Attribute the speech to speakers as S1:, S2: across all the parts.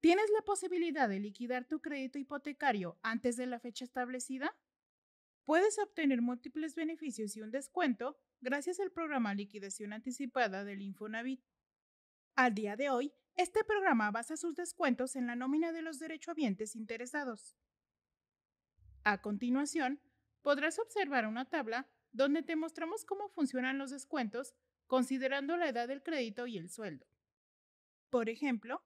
S1: ¿Tienes la posibilidad de liquidar tu crédito hipotecario antes de la fecha establecida? Puedes obtener múltiples beneficios y un descuento gracias al programa Liquidación Anticipada del Infonavit. Al día de hoy, este programa basa sus descuentos en la nómina de los derechohabientes interesados. A continuación, podrás observar una tabla donde te mostramos cómo funcionan los descuentos considerando la edad del crédito y el sueldo. Por ejemplo,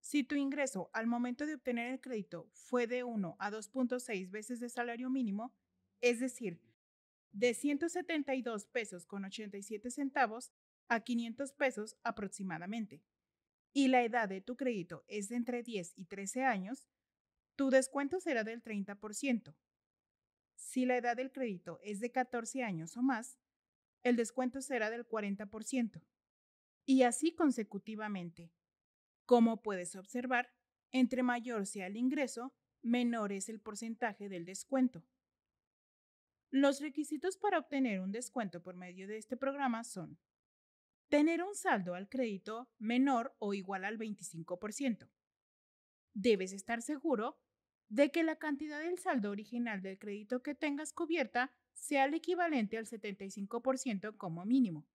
S1: si tu ingreso al momento de obtener el crédito fue de 1 a 2.6 veces de salario mínimo, es decir, de 172 pesos con 87 centavos a 500 pesos aproximadamente, y la edad de tu crédito es de entre 10 y 13 años, tu descuento será del 30%. Si la edad del crédito es de 14 años o más, el descuento será del 40%. Y así consecutivamente, como puedes observar, entre mayor sea el ingreso, menor es el porcentaje del descuento. Los requisitos para obtener un descuento por medio de este programa son tener un saldo al crédito menor o igual al 25%. Debes estar seguro de que la cantidad del saldo original del crédito que tengas cubierta sea el equivalente al 75% como mínimo.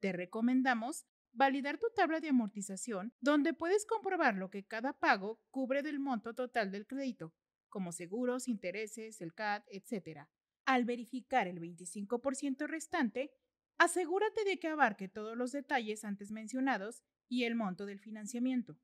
S1: Te recomendamos validar tu tabla de amortización, donde puedes comprobar lo que cada pago cubre del monto total del crédito, como seguros, intereses, el CAD, etc. Al verificar el 25% restante, asegúrate de que abarque todos los detalles antes mencionados y el monto del financiamiento.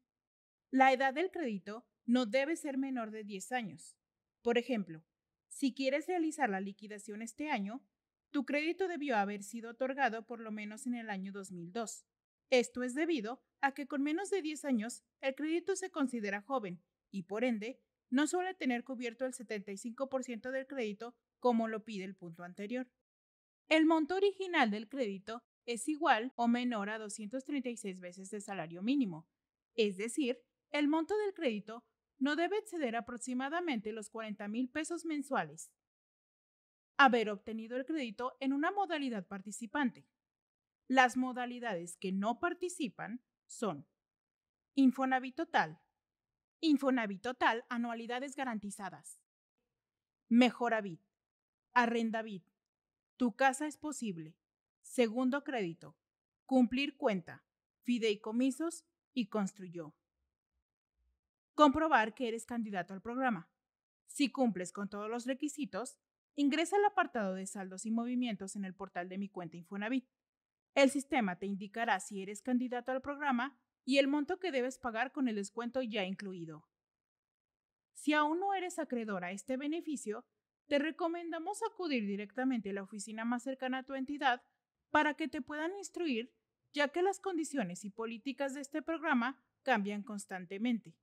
S1: La edad del crédito no debe ser menor de 10 años. Por ejemplo, si quieres realizar la liquidación este año, tu crédito debió haber sido otorgado por lo menos en el año 2002 esto es debido a que con menos de 10 años el crédito se considera joven y por ende no suele tener cubierto el 75% del crédito como lo pide el punto anterior. El monto original del crédito es igual o menor a 236 veces de salario mínimo, es decir, el monto del crédito no debe exceder aproximadamente los 40 mil pesos mensuales. Haber obtenido el crédito en una modalidad participante. Las modalidades que no participan son Infonavit Total, Infonavit Total, anualidades garantizadas, Mejoravit, Arrendavit, Tu casa es posible, Segundo crédito, Cumplir cuenta, Fideicomisos y Construyó. Comprobar que eres candidato al programa. Si cumples con todos los requisitos, ingresa al apartado de saldos y movimientos en el portal de mi cuenta Infonavit. El sistema te indicará si eres candidato al programa y el monto que debes pagar con el descuento ya incluido. Si aún no eres acreedor a este beneficio, te recomendamos acudir directamente a la oficina más cercana a tu entidad para que te puedan instruir, ya que las condiciones y políticas de este programa cambian constantemente.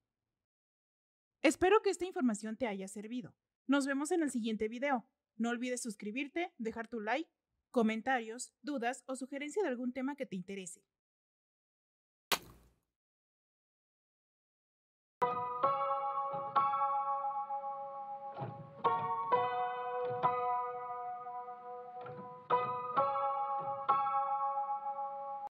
S1: Espero que esta información te haya servido. Nos vemos en el siguiente video. No olvides suscribirte, dejar tu like comentarios, dudas o sugerencia de algún tema que te interese.